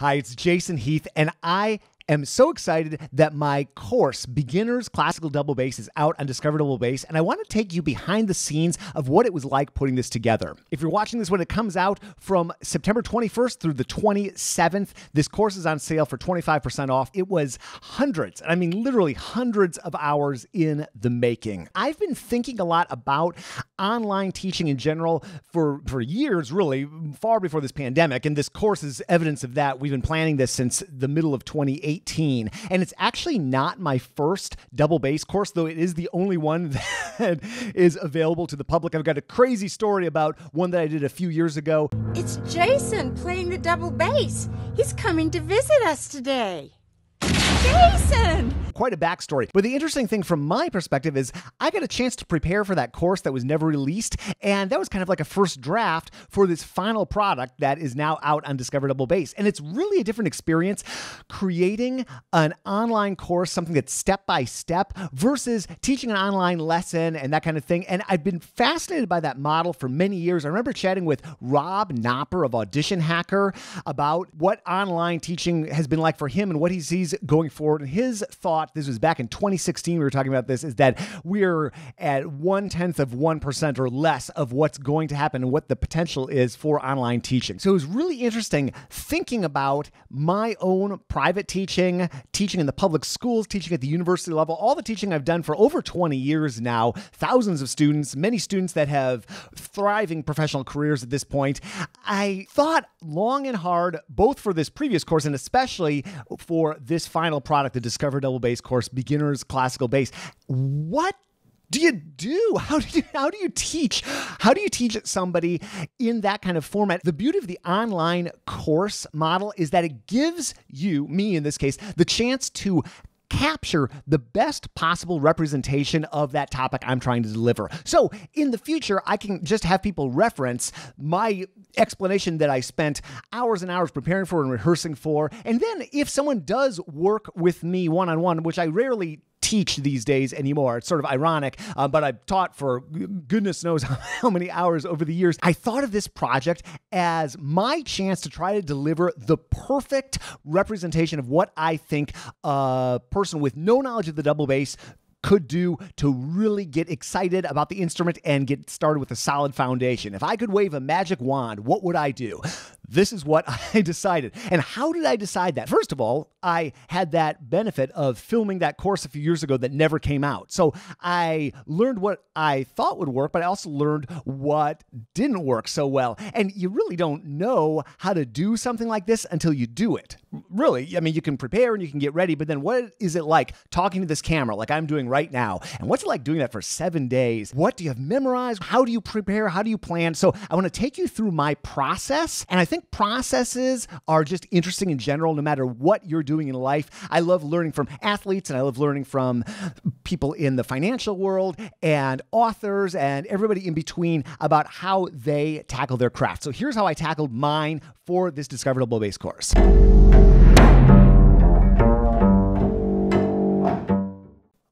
Hi, it's Jason Heath, and I am so excited that my course, Beginner's Classical Double Bass, is out on Discover Double Bass, and I want to take you behind the scenes of what it was like putting this together. If you're watching this when it comes out from September 21st through the 27th, this course is on sale for 25% off. It was hundreds, and I mean literally hundreds of hours in the making. I've been thinking a lot about online teaching in general for, for years, really, far before this pandemic, and this course is evidence of that. We've been planning this since the middle of 2018. 18. And it's actually not my first double bass course, though it is the only one that is available to the public. I've got a crazy story about one that I did a few years ago. It's Jason playing the double bass. He's coming to visit us today. Jason! quite a backstory. But the interesting thing from my perspective is I got a chance to prepare for that course that was never released, and that was kind of like a first draft for this final product that is now out on Discoverable Base. And it's really a different experience creating an online course, something that's step by step, versus teaching an online lesson and that kind of thing. And I've been fascinated by that model for many years. I remember chatting with Rob Knopper of Audition Hacker about what online teaching has been like for him and what he sees going forward and his thoughts thought, this was back in 2016, we were talking about this, is that we're at one tenth of 1% or less of what's going to happen and what the potential is for online teaching. So it was really interesting thinking about my own private teaching, teaching in the public schools, teaching at the university level, all the teaching I've done for over 20 years now, thousands of students, many students that have thriving professional careers at this point. I thought long and hard, both for this previous course and especially for this final product, the Discover Double Bay bass course, beginners classical bass. What do you do? How do you how do you teach? How do you teach somebody in that kind of format? The beauty of the online course model is that it gives you, me in this case, the chance to capture the best possible representation of that topic I'm trying to deliver. So in the future, I can just have people reference my explanation that I spent hours and hours preparing for and rehearsing for. And then if someone does work with me one on one, which I rarely teach these days anymore. It's sort of ironic, uh, but I've taught for goodness knows how many hours over the years. I thought of this project as my chance to try to deliver the perfect representation of what I think a person with no knowledge of the double bass could do to really get excited about the instrument and get started with a solid foundation. If I could wave a magic wand, what would I do? This is what I decided. And how did I decide that? First of all, I had that benefit of filming that course a few years ago that never came out. So I learned what I thought would work, but I also learned what didn't work so well. And you really don't know how to do something like this until you do it. Really, I mean, you can prepare and you can get ready, but then what is it like talking to this camera like I'm doing right now? And what's it like doing that for seven days? What do you have memorized? How do you prepare? How do you plan? So I want to take you through my process. And I think think processes are just interesting in general, no matter what you're doing in life. I love learning from athletes and I love learning from people in the financial world and authors and everybody in between about how they tackle their craft. So here's how I tackled mine for this Discoverable Base course.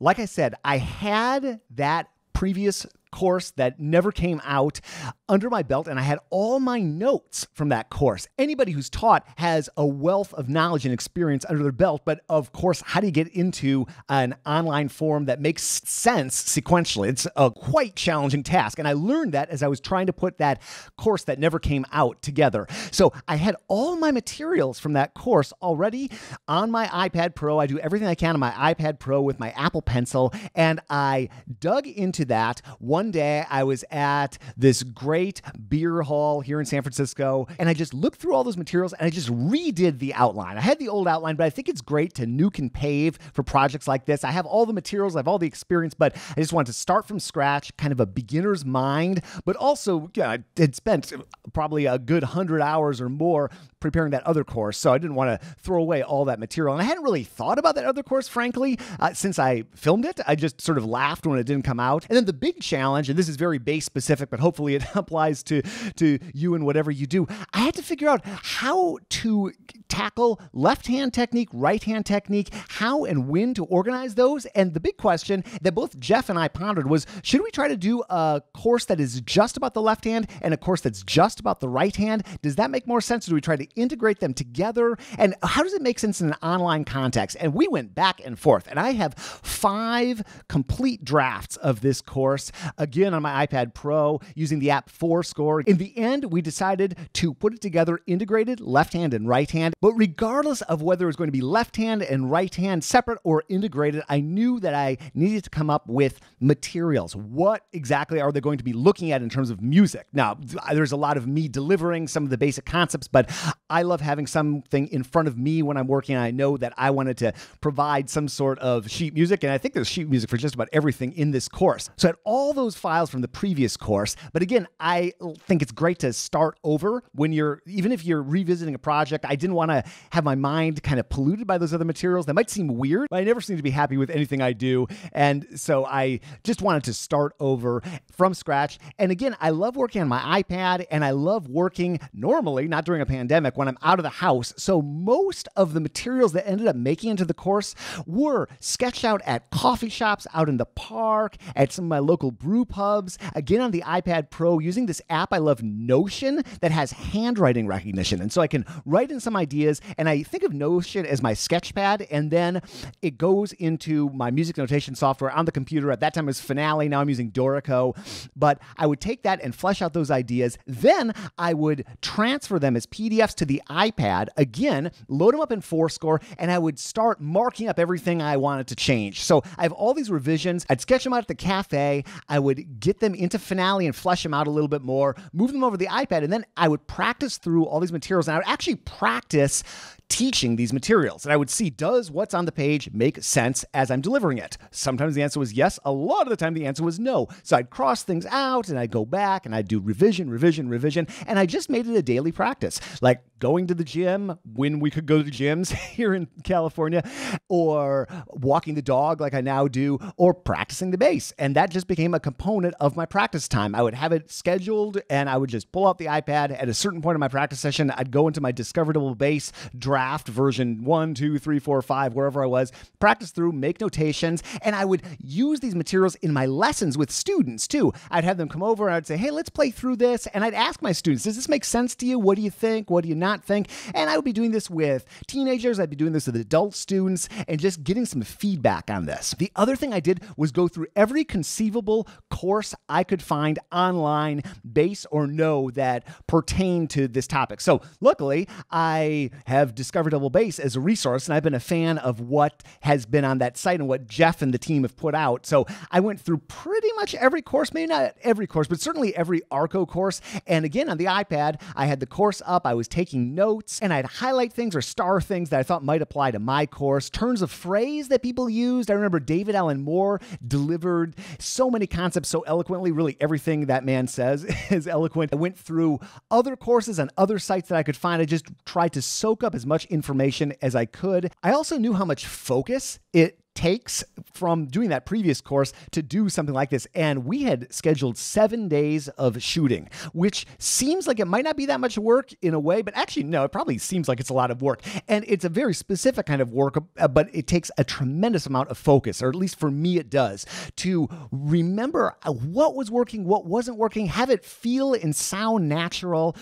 Like I said, I had that previous course that never came out under my belt, and I had all my notes from that course. Anybody who's taught has a wealth of knowledge and experience under their belt, but of course, how do you get into an online form that makes sense sequentially? It's a quite challenging task, and I learned that as I was trying to put that course that never came out together. So I had all my materials from that course already on my iPad Pro. I do everything I can on my iPad Pro with my Apple Pencil, and I dug into that. One one day I was at this great beer hall here in San Francisco, and I just looked through all those materials and I just redid the outline. I had the old outline, but I think it's great to nuke and pave for projects like this. I have all the materials, I have all the experience, but I just wanted to start from scratch, kind of a beginner's mind, but also, yeah, I had spent probably a good hundred hours or more preparing that other course. So I didn't want to throw away all that material. And I hadn't really thought about that other course, frankly, uh, since I filmed it. I just sort of laughed when it didn't come out. And then the big challenge, and this is very base specific, but hopefully it applies to, to you and whatever you do, I had to figure out how to tackle left hand technique, right hand technique, how and when to organize those. And the big question that both Jeff and I pondered was should we try to do a course that is just about the left hand and a course that's just about the right hand? Does that make more sense? Or do we try to integrate them together? And how does it make sense in an online context? And we went back and forth, and I have five complete drafts of this course, again on my iPad Pro using the app Fourscore. In the end, we decided to put it together integrated, left hand and right hand. But regardless of whether it's going to be left hand and right hand separate or integrated, I knew that I needed to come up with materials. What exactly are they going to be looking at in terms of music? Now, there's a lot of me delivering some of the basic concepts, but I love having something in front of me when I'm working. I know that I wanted to provide some sort of sheet music, and I think there's sheet music for just about everything in this course. So I had all those files from the previous course. But again, I think it's great to start over when you're, even if you're revisiting a project, I didn't want to have my mind kind of polluted by those other materials. That might seem weird, but I never seem to be happy with anything I do. And so I just wanted to start over from scratch. And again, I love working on my iPad, and I love working normally, not during a pandemic when I'm out of the house. So most of the materials that ended up making into the course were sketched out at coffee shops, out in the park, at some of my local brew pubs, again on the iPad Pro using this app I love, Notion, that has handwriting recognition. And so I can write in some ideas, and I think of Notion as my sketchpad, and then it goes into my music notation software on the computer. At that time it was Finale, now I'm using Dorico. But I would take that and flesh out those ideas. Then I would transfer them as PDFs to the iPad, again, load them up in Fourscore, and I would start marking up everything I wanted to change. So I have all these revisions. I'd sketch them out at the cafe. I would get them into Finale and flesh them out a little bit more, move them over the iPad, and then I would practice through all these materials. And I would actually practice teaching these materials. And I would see, does what's on the page make sense as I'm delivering it? Sometimes the answer was yes. A lot of the time, the answer was no. So I'd cross things out and I'd go back and I'd do revision, revision, revision. And I just made it a daily practice. Like, going to the gym when we could go to gyms here in California, or walking the dog like I now do, or practicing the bass. And that just became a component of my practice time. I would have it scheduled and I would just pull out the iPad at a certain point in my practice session. I'd go into my discoverable bass draft version one, two, three, four, five, wherever I was, practice through, make notations, and I would use these materials in my lessons with students too. I'd have them come over and I'd say, hey, let's play through this. And I'd ask my students, does this make sense to you? What do you think? What do you not? not think. And I would be doing this with teenagers, I'd be doing this with adult students, and just getting some feedback on this. The other thing I did was go through every conceivable course I could find online, base or no, that pertain to this topic. So luckily, I have discovered Double Bass as a resource, and I've been a fan of what has been on that site and what Jeff and the team have put out. So I went through pretty much every course, maybe not every course, but certainly every ARCO course. And again, on the iPad, I had the course up, I was taking taking notes, and I'd highlight things or star things that I thought might apply to my course, turns of phrase that people used. I remember David Allen Moore delivered so many concepts so eloquently. Really, everything that man says is eloquent. I went through other courses and other sites that I could find. I just tried to soak up as much information as I could. I also knew how much focus it takes from doing that previous course to do something like this. And we had scheduled seven days of shooting, which seems like it might not be that much work in a way, but actually, no, it probably seems like it's a lot of work. And it's a very specific kind of work, uh, but it takes a tremendous amount of focus, or at least for me, it does, to remember uh, what was working, what wasn't working, have it feel and sound natural.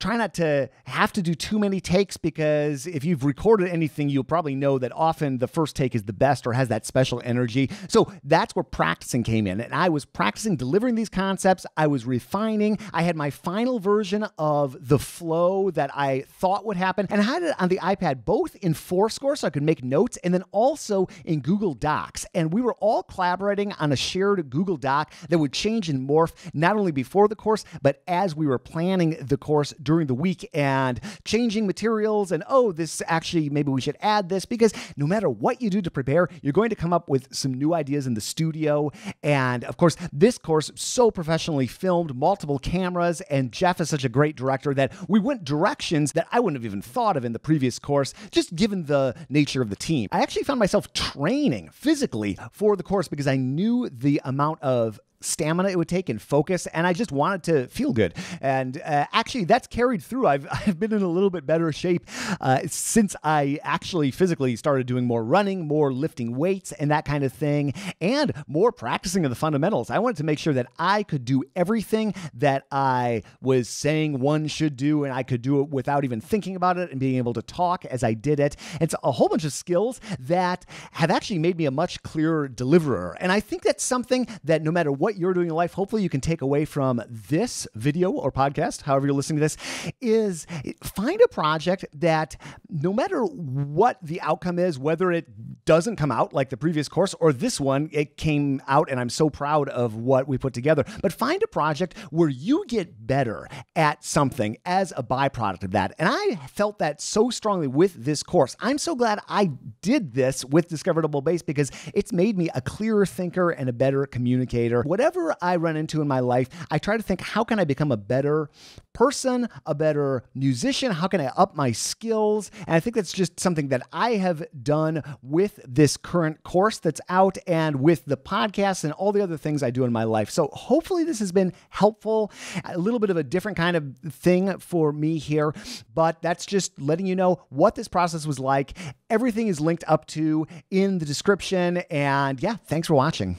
Try not to have to do too many takes because if you've recorded anything, you'll probably know that often the first take is the best or has that special energy energy. So that's where practicing came in. And I was practicing delivering these concepts. I was refining. I had my final version of the flow that I thought would happen and I had it on the iPad, both in Fourscore so I could make notes and then also in Google Docs. And we were all collaborating on a shared Google Doc that would change and morph not only before the course, but as we were planning the course during the week and changing materials and, oh, this actually, maybe we should add this because no matter what you do to prepare, you're going to come up with some new ideas in the studio. And of course, this course so professionally filmed, multiple cameras, and Jeff is such a great director that we went directions that I wouldn't have even thought of in the previous course, just given the nature of the team. I actually found myself training physically for the course because I knew the amount of stamina it would take and focus and i just wanted to feel good and uh, actually that's carried through I've, I've been in a little bit better shape uh, since i actually physically started doing more running more lifting weights and that kind of thing and more practicing of the fundamentals i wanted to make sure that i could do everything that i was saying one should do and i could do it without even thinking about it and being able to talk as i did it it's a whole bunch of skills that have actually made me a much clearer deliverer and i think that's something that no matter what what you're doing in life, hopefully you can take away from this video or podcast, however you're listening to this, is find a project that no matter what the outcome is, whether it doesn't come out like the previous course or this one, it came out and I'm so proud of what we put together. But find a project where you get better at something as a byproduct of that. And I felt that so strongly with this course. I'm so glad I did this with Discoverable Base because it's made me a clearer thinker and a better communicator. What whatever I run into in my life, I try to think how can I become a better person, a better musician? How can I up my skills? And I think that's just something that I have done with this current course that's out and with the podcast and all the other things I do in my life. So hopefully this has been helpful, a little bit of a different kind of thing for me here, but that's just letting you know what this process was like. Everything is linked up to in the description. And yeah, thanks for watching.